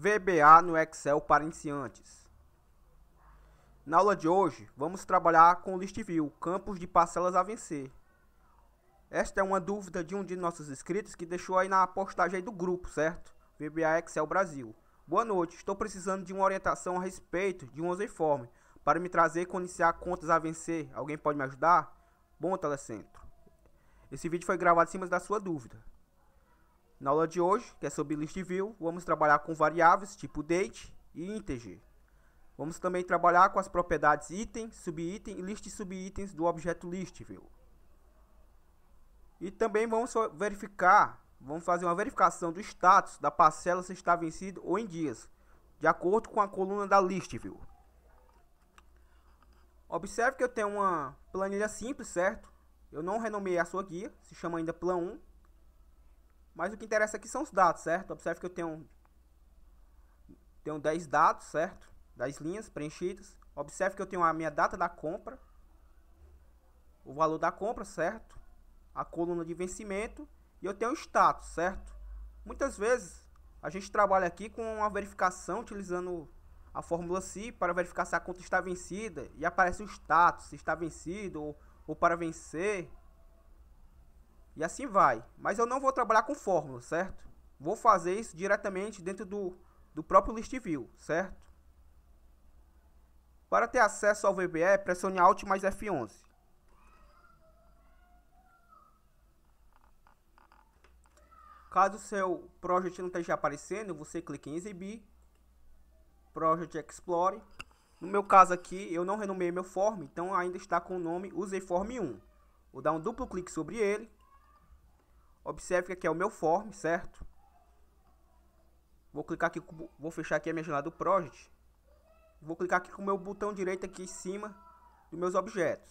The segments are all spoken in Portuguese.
VBA no Excel para iniciantes. Na aula de hoje, vamos trabalhar com o ListView, campos de parcelas a vencer. Esta é uma dúvida de um de nossos inscritos que deixou aí na postagem aí do grupo, certo? VBA Excel Brasil. Boa noite, estou precisando de uma orientação a respeito de um userform para me trazer quando iniciar contas a vencer. Alguém pode me ajudar? Bom, Telecentro. Esse vídeo foi gravado em cima da sua dúvida. Na aula de hoje, que é sobre list view, vamos trabalhar com variáveis tipo date e integer. Vamos também trabalhar com as propriedades item, subitem e list subitens do objeto list view. E também vamos verificar, vamos fazer uma verificação do status da parcela se está vencido ou em dias, de acordo com a coluna da list view. Observe que eu tenho uma planilha simples, certo? Eu não renomeei a sua guia, se chama ainda Plan 1, mas o que interessa aqui são os dados, certo? Observe que eu tenho, tenho 10 dados, certo? 10 linhas preenchidas. Observe que eu tenho a minha data da compra, o valor da compra, certo? A coluna de vencimento e eu tenho o status, certo? Muitas vezes a gente trabalha aqui com uma verificação utilizando a fórmula SI para verificar se a conta está vencida e aparece o status, se está vencido ou, ou para vencer e assim vai. Mas eu não vou trabalhar com fórmula, certo? Vou fazer isso diretamente dentro do, do próprio ListView, view, certo? Para ter acesso ao VBE, é pressione Alt mais F11. Caso seu project não esteja aparecendo, você clica em exibir, Project Explore. No meu caso aqui, eu não renomeei meu form, então ainda está com o nome Usei Form 1. Vou dar um duplo clique sobre ele, Observe que aqui é o meu form, certo? Vou clicar aqui, vou fechar aqui a minha janela do project. Vou clicar aqui com o meu botão direito aqui em cima dos meus objetos.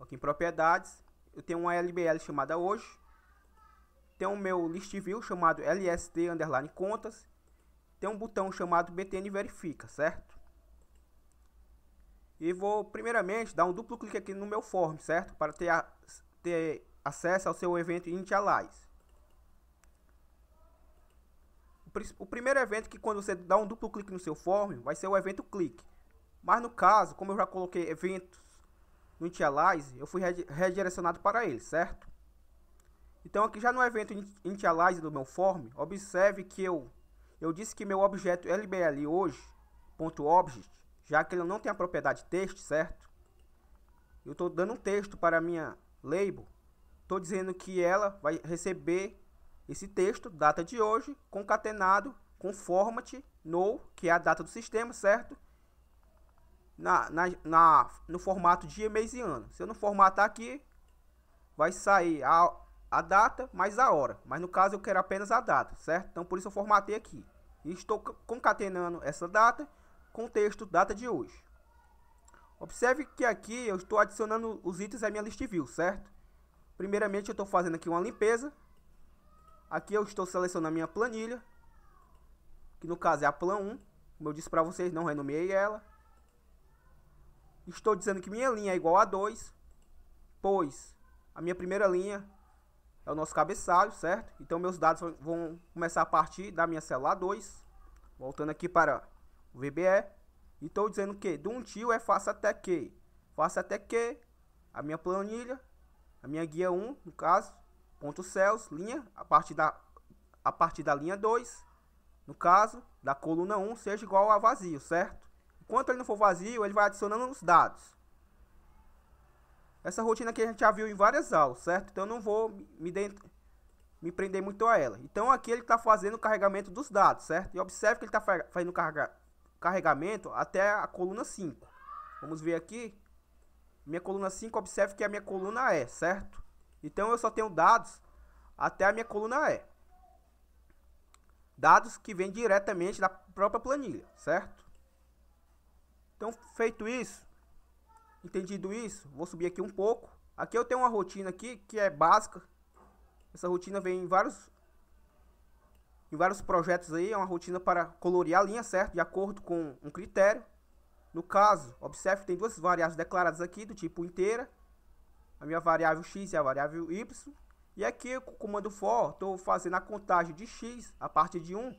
Aqui em propriedades, eu tenho uma LBL chamada hoje. Tem o meu list view chamado LSD underline contas. Tem um botão chamado BTN verifica, certo? E vou primeiramente dar um duplo clique aqui no meu form, certo? Para ter, a, ter Acesse ao seu evento Initialize. O primeiro evento que quando você dá um duplo clique no seu form, vai ser o evento clique. Mas no caso, como eu já coloquei eventos no Initialize, eu fui redirecionado para ele, certo? Então aqui já no evento Initialize do meu form, observe que eu, eu disse que meu objeto LBL hoje, ponto .object, já que ele não tem a propriedade texto, certo? Eu estou dando um texto para a minha label, Estou dizendo que ela vai receber esse texto, data de hoje, concatenado com format no, que é a data do sistema, certo? Na, na, na, no formato dia, mês e ano. Se eu não formatar aqui, vai sair a, a data mais a hora. Mas no caso eu quero apenas a data, certo? Então por isso eu formatei aqui. E estou concatenando essa data com o texto data de hoje. Observe que aqui eu estou adicionando os itens à minha list view, certo? Primeiramente eu estou fazendo aqui uma limpeza. Aqui eu estou selecionando a minha planilha, que no caso é a plan 1. Como eu disse para vocês, não renomeei ela. Estou dizendo que minha linha é igual a 2, pois a minha primeira linha é o nosso cabeçalho, certo? Então meus dados vão começar a partir da minha célula 2. Voltando aqui para o VBE. E estou dizendo que do um tio é faça até que. Faça até que a minha planilha a minha guia 1, no caso, ponto céus, linha, a partir da, a partir da linha 2, no caso, da coluna 1, seja igual a vazio, certo? Enquanto ele não for vazio, ele vai adicionando os dados. Essa rotina aqui a gente já viu em várias aulas, certo? Então, eu não vou me, me prender muito a ela. Então, aqui ele está fazendo o carregamento dos dados, certo? E observe que ele está fazendo o carregamento até a coluna 5. Vamos ver aqui minha coluna 5, observe que a minha coluna é, certo? Então eu só tenho dados até a minha coluna E. É. Dados que vêm diretamente da própria planilha, certo? Então, feito isso, entendido isso, vou subir aqui um pouco. Aqui eu tenho uma rotina aqui que é básica. Essa rotina vem em vários em vários projetos aí, é uma rotina para colorir a linha, certo? De acordo com um critério. No caso, observe que tem duas variáveis declaradas aqui, do tipo inteira. A minha variável x e a variável y. E aqui, com o comando for, estou fazendo a contagem de x, a partir de 1,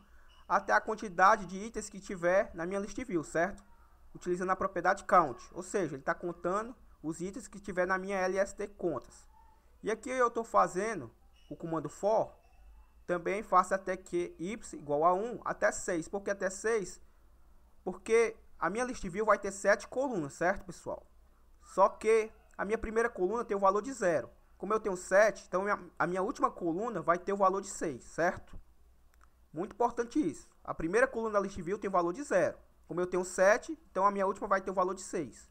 até a quantidade de itens que tiver na minha list view, certo? Utilizando a propriedade count, ou seja, ele está contando os itens que tiver na minha LST contas. E aqui eu estou fazendo o comando for, também faço até que y igual a 1 até 6. Por que até 6? Porque a minha list view vai ter sete colunas, certo, pessoal? Só que a minha primeira coluna tem o valor de zero. Como eu tenho 7, então a minha última coluna vai ter o valor de 6, certo? Muito importante isso. A primeira coluna da list view tem o valor de zero. Como eu tenho 7, então a minha última vai ter o valor de 6.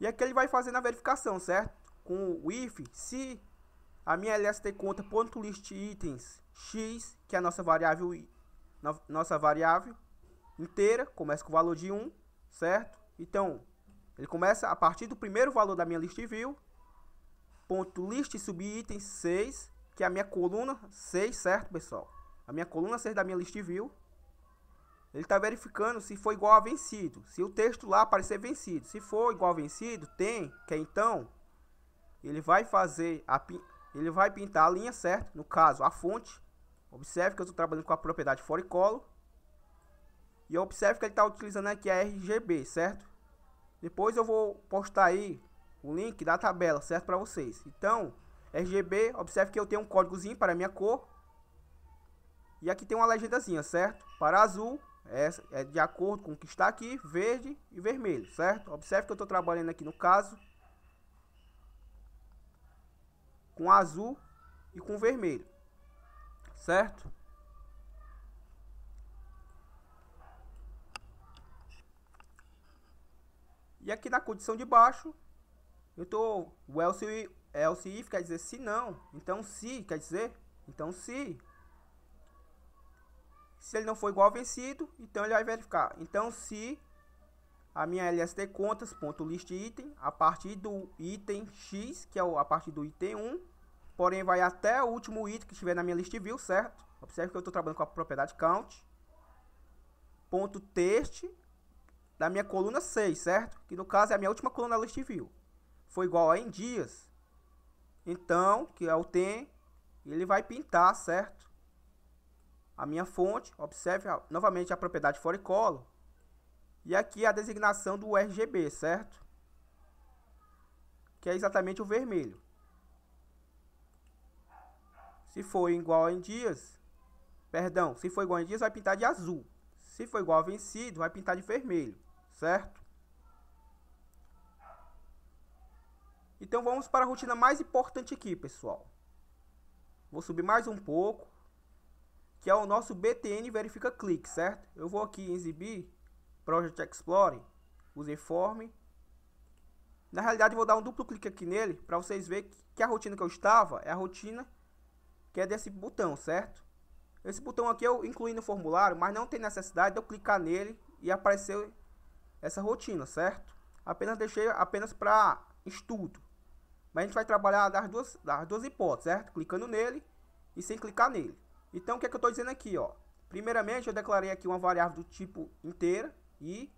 E aqui ele vai fazendo a verificação, certo? Com o if, se a minha LST conta ponto list itens x, que é a nossa variável, nossa variável inteira, começa com o valor de 1, certo? Então, ele começa a partir do primeiro valor da minha list view, ponto list subitem 6, que é a minha coluna 6, certo, pessoal? A minha coluna 6 da minha list view. Ele está verificando se foi igual a vencido, se o texto lá aparecer vencido. Se for igual a vencido, tem, que é então ele vai fazer a ele vai pintar a linha certo no caso, a fonte. Observe que eu estou trabalhando com a propriedade for e colo. E observe que ele está utilizando aqui a RGB, certo? Depois eu vou postar aí o link da tabela, certo? Para vocês. Então, RGB, observe que eu tenho um códigozinho para minha cor. E aqui tem uma legendazinha, certo? Para azul, é, é de acordo com o que está aqui, verde e vermelho, certo? Observe que eu estou trabalhando aqui no caso com azul e com vermelho, certo? E aqui na condição de baixo, eu tô o else, else if quer dizer se não, então se quer dizer, então se se ele não for igual vencido, então ele vai verificar. Então se a minha LSD contas ponto list item a partir do item x, que é a partir do item 1, porém vai até o último item que estiver na minha list view, certo? Observe que eu estou trabalhando com a propriedade count ponto text da minha coluna 6, certo? Que no caso é a minha última coluna da te View. Foi igual a em dias. Então, que é o tem, ele vai pintar, certo? A minha fonte, observe novamente a propriedade for e colo. E aqui a designação do RGB, certo? Que é exatamente o vermelho. Se for igual a em dias, perdão, se for igual a em dias vai pintar de azul. Se for igual a vencido, vai pintar de vermelho certo? Então vamos para a rotina mais importante aqui, pessoal. Vou subir mais um pouco, que é o nosso BTN verifica clique, certo? Eu vou aqui em exibir Project explorer use form. Na realidade, vou dar um duplo clique aqui nele para vocês verem que a rotina que eu estava é a rotina que é desse botão, certo? Esse botão aqui eu incluí no formulário, mas não tem necessidade de eu clicar nele e aparecer essa rotina, certo? Apenas deixei apenas para estudo. Mas a gente vai trabalhar das duas, das duas hipóteses, certo? Clicando nele e sem clicar nele. Então, o que, é que eu estou dizendo aqui? Ó? Primeiramente, eu declarei aqui uma variável do tipo inteira e,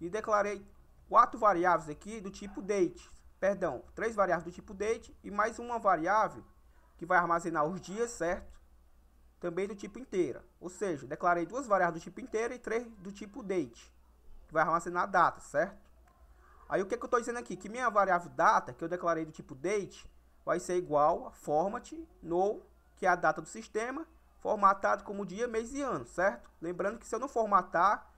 e declarei quatro variáveis aqui do tipo date. Perdão, três variáveis do tipo date e mais uma variável que vai armazenar os dias, certo? Também do tipo inteira. Ou seja, declarei duas variáveis do tipo inteira e três do tipo date vai armazenar a data, certo? Aí o que, é que eu estou dizendo aqui? Que minha variável data, que eu declarei do tipo date, vai ser igual a format no, que é a data do sistema, formatado como dia, mês e ano, certo? Lembrando que se eu não formatar,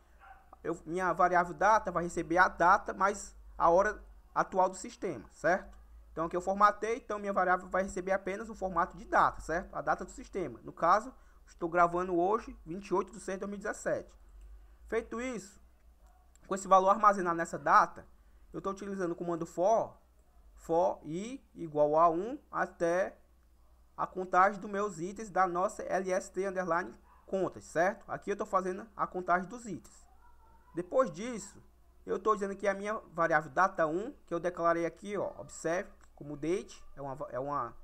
eu, minha variável data vai receber a data mais a hora atual do sistema, certo? Então aqui eu formatei, então minha variável vai receber apenas o formato de data, certo? A data do sistema. No caso, estou gravando hoje, 28 de 6 de 2017. Feito isso, com esse valor armazenado nessa data, eu estou utilizando o comando for, for i igual a 1 até a contagem dos meus itens da nossa LST underline contas, certo? Aqui eu estou fazendo a contagem dos itens. Depois disso, eu estou dizendo que a minha variável data1, que eu declarei aqui, ó, observe, como date, é uma, é uma,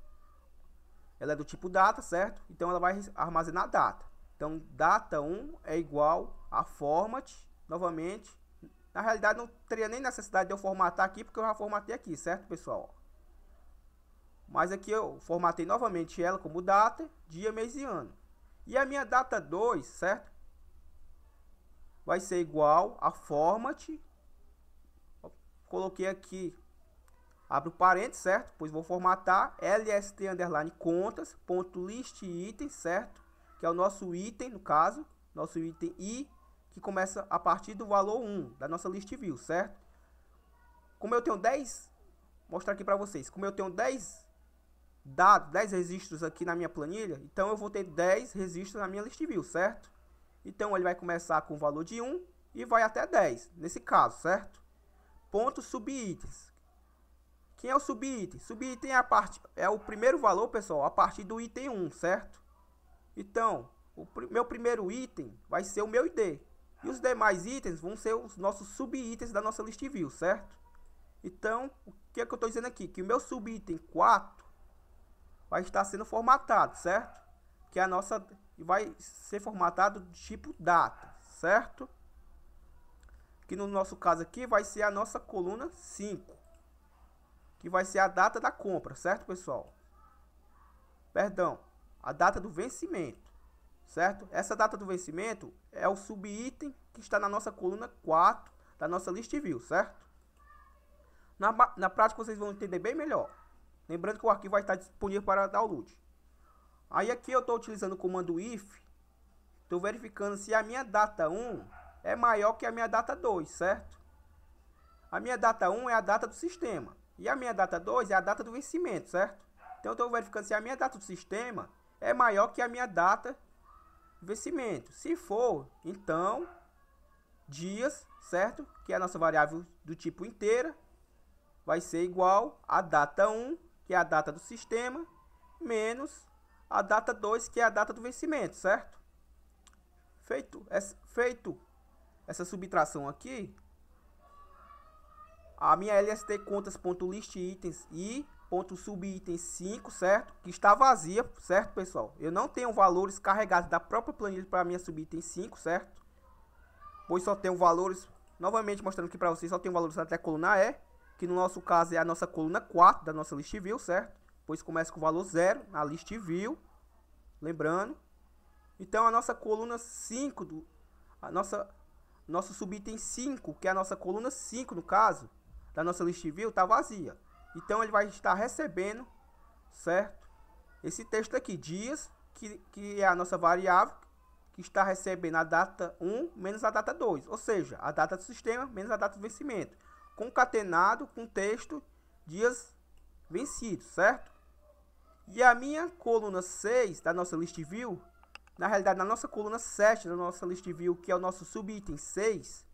ela é do tipo data, certo? Então ela vai armazenar data. Então data1 é igual a format, novamente, na realidade, não teria nem necessidade de eu formatar aqui, porque eu já formatei aqui, certo, pessoal? Mas aqui eu formatei novamente ela como data, dia, mês e ano. E a minha data 2, certo? Vai ser igual a format. Coloquei aqui, abro parênteses, certo? Pois vou formatar lst underline contas, ponto list item, certo? Que é o nosso item, no caso, nosso item i que começa a partir do valor 1 da nossa list view, certo? Como eu tenho 10, vou mostrar aqui para vocês, como eu tenho 10 dados, 10 registros aqui na minha planilha, então eu vou ter 10 registros na minha list view, certo? Então ele vai começar com o valor de 1 e vai até 10, nesse caso, certo? Ponto subitens. Quem é o subitem? Subitem é a parte é o primeiro valor, pessoal, a partir do item 1, certo? Então, o pr meu primeiro item vai ser o meu ID, e os demais itens vão ser os nossos sub-itens da nossa list view, certo? Então, o que é que eu estou dizendo aqui? Que o meu sub-item 4 vai estar sendo formatado, certo? Que é a nossa vai ser formatado de tipo data, certo? Que no nosso caso aqui vai ser a nossa coluna 5, que vai ser a data da compra, certo, pessoal? Perdão, a data do vencimento certo? Essa data do vencimento é o subitem que está na nossa coluna 4 da nossa list view, certo? Na, na prática vocês vão entender bem melhor. Lembrando que o arquivo vai estar disponível para download. Aí aqui eu estou utilizando o comando if. Estou verificando se a minha data 1 é maior que a minha data 2, certo? A minha data 1 é a data do sistema. E a minha data 2 é a data do vencimento, certo? Então eu estou verificando se a minha data do sistema é maior que a minha data vencimento. Se for, então, dias, certo? Que é a nossa variável do tipo inteira, vai ser igual a data 1, que é a data do sistema, menos a data 2, que é a data do vencimento, certo? Feito, essa, feito essa subtração aqui, a minha LST itens e ponto subitem 5, certo? Que está vazia, certo, pessoal? Eu não tenho valores carregados da própria planilha para minha subitem 5, certo? Pois só tenho valores, novamente mostrando aqui para vocês, só tenho valores até a coluna E, que no nosso caso é a nossa coluna 4 da nossa list view, certo? Pois começa com o valor 0 na list view, lembrando. Então a nossa coluna 5 do a nossa nosso subitem 5, que é a nossa coluna 5 no caso, da nossa list view tá vazia. Então ele vai estar recebendo, certo? Esse texto aqui, dias, que, que é a nossa variável, que está recebendo a data 1 menos a data 2, ou seja, a data do sistema menos a data do vencimento, concatenado com texto dias vencidos, certo? E a minha coluna 6 da nossa list view, na realidade, na nossa coluna 7 da nossa list view, que é o nosso subitem 6,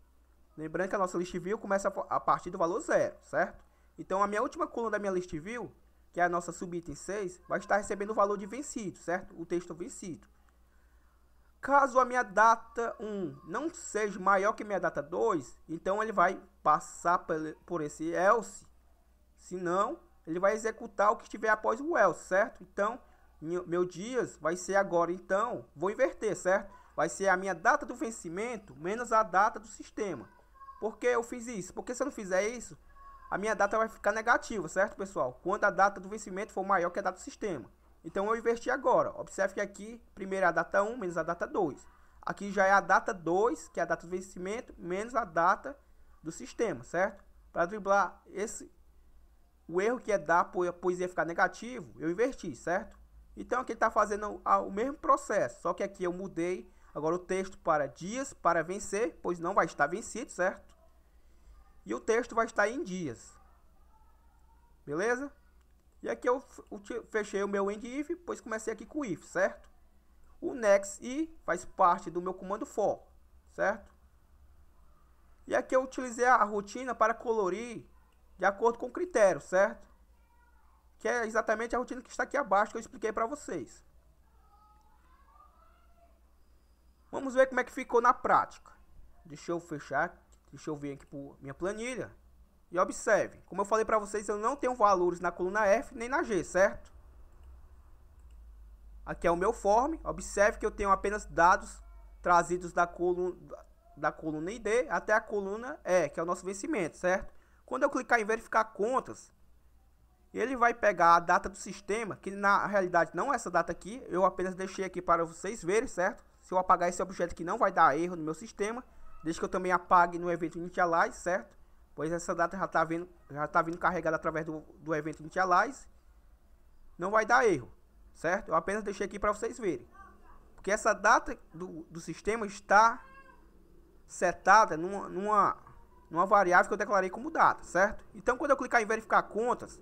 lembrando que a nossa list view começa a partir do valor 0, certo? Então a minha última coluna da minha list view, que é a nossa subitem 6, vai estar recebendo o valor de vencido, certo? O texto vencido. Caso a minha data 1 não seja maior que minha data 2, então ele vai passar por esse else. Se não, ele vai executar o que estiver após o else, certo? Então, meu dias vai ser agora, então, vou inverter, certo? Vai ser a minha data do vencimento menos a data do sistema. Por que eu fiz isso? Porque se eu não fizer isso, a minha data vai ficar negativa, certo, pessoal? Quando a data do vencimento for maior que a data do sistema. Então, eu inverti agora. Observe que aqui, primeiro é a data 1 menos a data 2. Aqui já é a data 2, que é a data do vencimento, menos a data do sistema, certo? Para driblar esse, o erro que é dar, pois ia ficar negativo, eu inverti, certo? Então, aqui ele está fazendo o mesmo processo, só que aqui eu mudei agora o texto para dias para vencer, pois não vai estar vencido, certo? e o texto vai estar em dias. Beleza? E aqui eu fechei o meu end if, pois comecei aqui com if, certo? O next i faz parte do meu comando for, certo? E aqui eu utilizei a rotina para colorir de acordo com o critério, certo? Que é exatamente a rotina que está aqui abaixo que eu expliquei para vocês. Vamos ver como é que ficou na prática. Deixa eu fechar Deixa eu vir aqui para minha planilha. E observe, como eu falei para vocês, eu não tenho valores na coluna F nem na G, certo? Aqui é o meu form. Observe que eu tenho apenas dados trazidos da coluna, da coluna ID até a coluna E, que é o nosso vencimento, certo? Quando eu clicar em verificar contas, ele vai pegar a data do sistema, que na realidade não é essa data aqui. Eu apenas deixei aqui para vocês verem, certo? Se eu apagar esse objeto aqui, não vai dar erro no meu sistema. Desde que eu também apague no evento initialize, certo? Pois essa data já está vindo, já tá vindo carregada através do, do evento initialize. Não vai dar erro, certo? Eu apenas deixei aqui para vocês verem. Porque essa data do, do sistema está setada numa, numa, numa variável que eu declarei como data, certo? Então, quando eu clicar em verificar contas,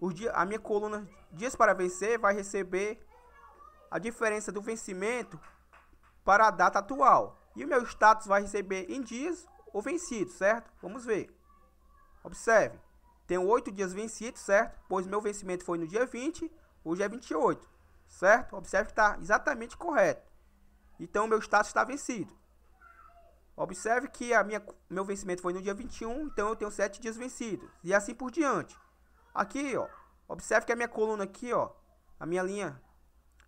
os dia, a minha coluna dias para vencer vai receber a diferença do vencimento para a data atual, e o meu status vai receber em dias ou vencidos, certo? Vamos ver. Observe, tenho 8 dias vencidos, certo? Pois meu vencimento foi no dia 20, hoje é 28, certo? Observe que está exatamente correto. Então, meu status está vencido. Observe que a minha, meu vencimento foi no dia 21, então eu tenho 7 dias vencidos. E assim por diante. Aqui, ó, observe que a minha coluna aqui, ó, a minha linha,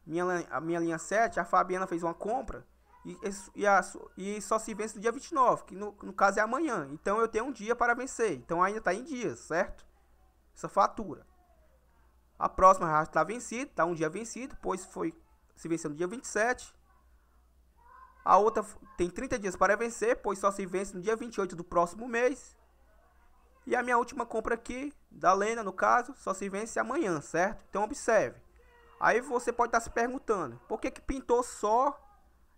minha, a minha linha 7, a Fabiana fez uma compra e, e, a, e só se vence no dia 29, que no, no caso é amanhã. Então eu tenho um dia para vencer. Então ainda está em dias, certo? Essa fatura. A próxima já está vencida, está um dia vencido, pois foi se venceu no dia 27. A outra tem 30 dias para vencer, pois só se vence no dia 28 do próximo mês. E a minha última compra aqui, da Lena no caso, só se vence amanhã, certo? Então observe. Aí você pode estar tá se perguntando, por que, que pintou só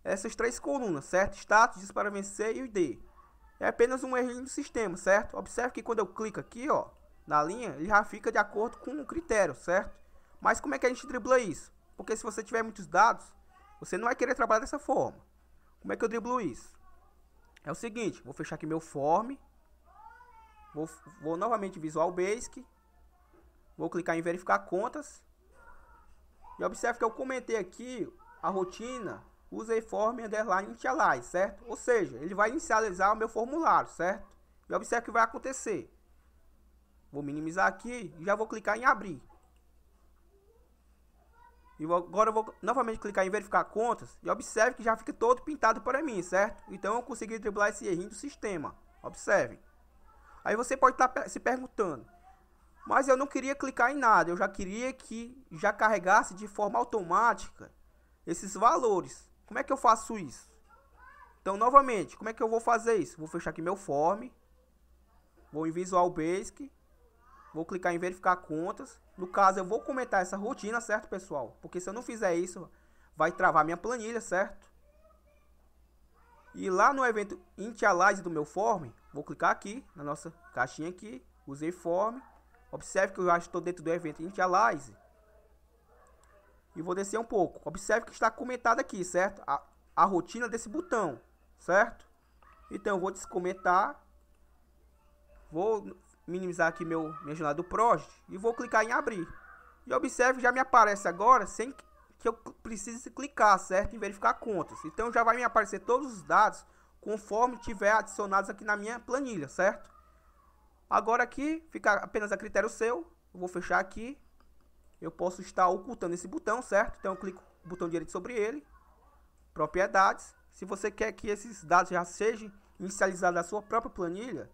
essas três colunas, certo? Status, diz para vencer e o ID. É apenas um erro do sistema, certo? Observe que quando eu clico aqui, ó, na linha, ele já fica de acordo com o critério, certo? Mas como é que a gente dribla isso? Porque se você tiver muitos dados, você não vai querer trabalhar dessa forma. Como é que eu driblo isso? É o seguinte, vou fechar aqui meu form. Vou, vou novamente Visual Basic. Vou clicar em verificar contas. E observe que eu comentei aqui a rotina usei form underline initialize, certo? Ou seja, ele vai inicializar o meu formulário, certo? E observe o que vai acontecer. Vou minimizar aqui e já vou clicar em abrir. E agora eu vou novamente clicar em verificar contas e observe que já fica todo pintado para mim, certo? Então eu consegui driblar esse errinho do sistema. Observe. Aí você pode tá estar se perguntando, mas eu não queria clicar em nada, eu já queria que já carregasse de forma automática esses valores. Como é que eu faço isso? Então, novamente, como é que eu vou fazer isso? Vou fechar aqui meu form. Vou em Visual Basic. Vou clicar em verificar contas. No caso, eu vou comentar essa rotina, certo, pessoal? Porque se eu não fizer isso, vai travar minha planilha, certo? E lá no evento Initialize do meu form, vou clicar aqui, na nossa caixinha aqui, usei form. Observe que eu já estou dentro do evento Initialize. E vou descer um pouco. Observe que está comentado aqui, certo? A, a rotina desse botão, certo? Então, eu vou descomentar. Vou minimizar aqui meu, minha janela do Project e vou clicar em abrir. E observe, já me aparece agora sem que eu precise clicar, certo? Em verificar contas. Então, já vai me aparecer todos os dados conforme tiver adicionados aqui na minha planilha, certo? Agora aqui, fica apenas a critério seu. Eu vou fechar aqui eu posso estar ocultando esse botão, certo? Então eu clico no botão direito sobre ele, propriedades. Se você quer que esses dados já sejam inicializados na sua própria planilha,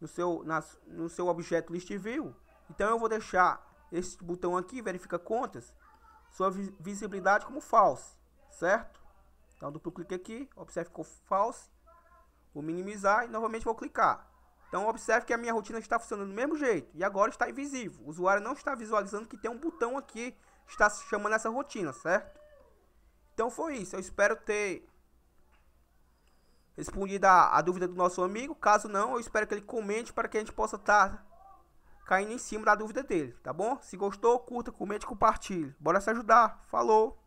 no seu, na, no seu objeto ListView, então eu vou deixar esse botão aqui, verifica contas, sua visibilidade como false, certo? Então duplo clique aqui, observe que ficou false, vou minimizar e novamente vou clicar. Então observe que a minha rotina está funcionando do mesmo jeito e agora está invisível. O usuário não está visualizando que tem um botão aqui que está chamando essa rotina, certo? Então foi isso. Eu espero ter respondido a, a dúvida do nosso amigo. Caso não, eu espero que ele comente para que a gente possa estar tá caindo em cima da dúvida dele, tá bom? Se gostou, curta, comente, compartilhe. Bora se ajudar. Falou!